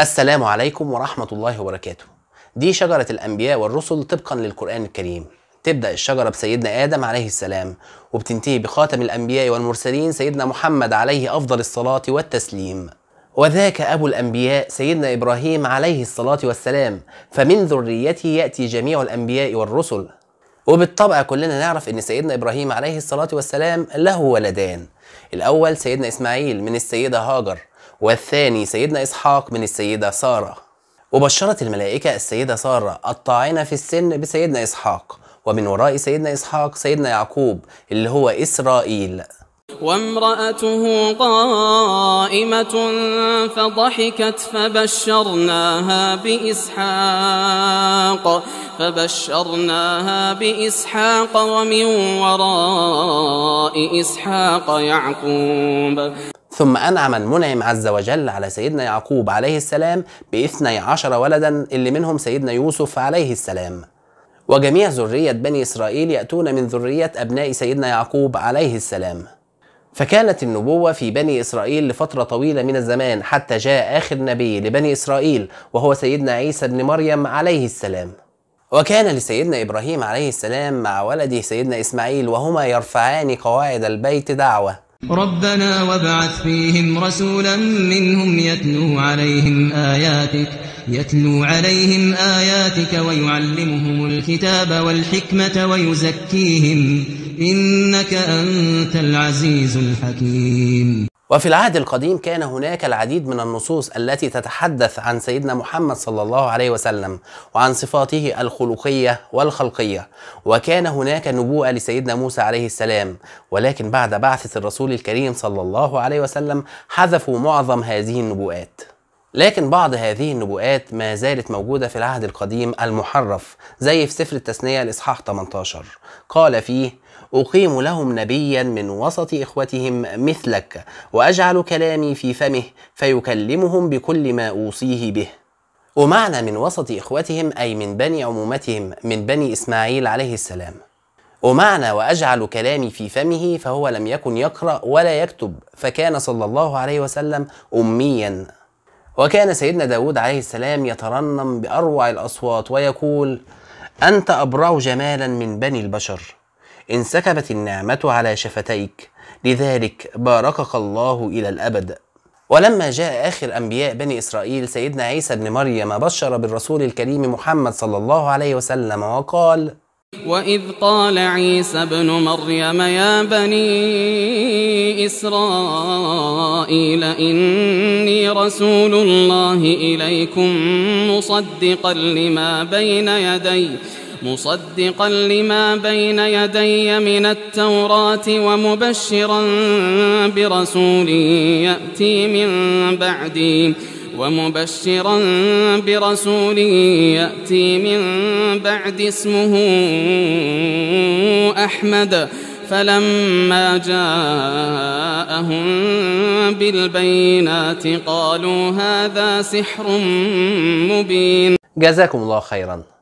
السلام عليكم ورحمة الله وبركاته دي شجرة الأنبياء والرسل طبقا للقرآن الكريم تبدأ الشجرة بسيدنا آدم عليه السلام وبتنتهي بخاتم الأنبياء والمرسلين سيدنا محمد عليه أفضل الصلاة والتسليم وذاك أبو الأنبياء سيدنا إبراهيم عليه الصلاة والسلام فمن ذريته يأتي جميع الأنبياء والرسل وبالطبع كلنا نعرف ان سيدنا ابراهيم عليه الصلاه والسلام له ولدان الاول سيدنا اسماعيل من السيده هاجر والثاني سيدنا إسحاق من السيدة سارة وبشرت الملائكة السيدة سارة الطاعنة في السن بسيدنا إسحاق ومن وراء سيدنا إسحاق سيدنا يعقوب اللي هو إسرائيل وامرأته قائمة فضحكت فبشرناها بإسحاق فبشرناها بإسحاق ومن وراء إسحاق يعقوب ثم أنعم المنعم عز وجل على سيدنا يعقوب عليه السلام باثني عشر ولدا اللي منهم سيدنا يوسف عليه السلام وجميع ذرية بني إسرائيل يأتون من ذرية أبناء سيدنا يعقوب عليه السلام فكانت النبوة في بني إسرائيل لفترة طويلة من الزمان حتى جاء آخر نبي لبني إسرائيل وهو سيدنا عيسى بن مريم عليه السلام وكان لسيدنا إبراهيم عليه السلام مع ولده سيدنا إسماعيل وهما يرفعان قواعد البيت دعوة ربنا وابعث فيهم رسولا منهم يتلو عليهم آياتك يتلو عليهم آياتك ويعلمهم الكتاب والحكمة ويزكيهم إنك أنت العزيز الحكيم وفي العهد القديم كان هناك العديد من النصوص التي تتحدث عن سيدنا محمد صلى الله عليه وسلم وعن صفاته الخلقية والخلقية وكان هناك نبوءة لسيدنا موسى عليه السلام ولكن بعد بعثة الرسول الكريم صلى الله عليه وسلم حذفوا معظم هذه النبوءات لكن بعض هذه النبوءات ما زالت موجودة في العهد القديم المحرف زي في سفر التثنية الإصحاح 18 قال فيه أقيم لهم نبيا من وسط إخوتهم مثلك وأجعل كلامي في فمه فيكلمهم بكل ما أوصيه به ومعنى من وسط إخوتهم أي من بني عمومتهم من بني إسماعيل عليه السلام ومعنى وأجعل كلامي في فمه فهو لم يكن يقرأ ولا يكتب فكان صلى الله عليه وسلم أميا وكان سيدنا داود عليه السلام يترنم بأروع الأصوات ويقول أنت أبرع جمالا من بني البشر انسكبت النعمة على شفتيك لذلك باركك الله إلى الأبد ولما جاء آخر أنبياء بني إسرائيل سيدنا عيسى بن مريم بشر بالرسول الكريم محمد صلى الله عليه وسلم وقال وإذ قال عيسى ابن مريم يا بني إسرائيل إني رسول الله إليكم مصدقا لما بين يديه مصدقا لما بين يدي من التوراة ومبشرا برسول يأتي من بعدي ومبشرا برسول يأتي من بعد اسمه أحمد فلما جاءهم بالبينات قالوا هذا سحر مبين جزاكم الله خيرا